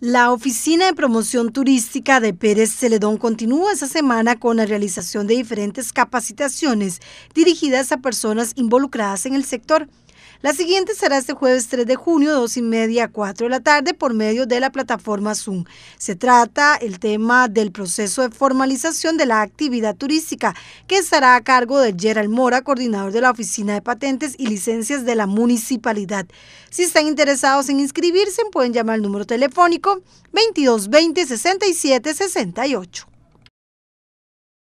La Oficina de Promoción Turística de Pérez Celedón continúa esta semana con la realización de diferentes capacitaciones dirigidas a personas involucradas en el sector. La siguiente será este jueves 3 de junio, 2 y media a 4 de la tarde, por medio de la plataforma Zoom. Se trata el tema del proceso de formalización de la actividad turística, que estará a cargo de Gerald Mora, coordinador de la Oficina de Patentes y Licencias de la Municipalidad. Si están interesados en inscribirse, pueden llamar al número telefónico 2220 67 68.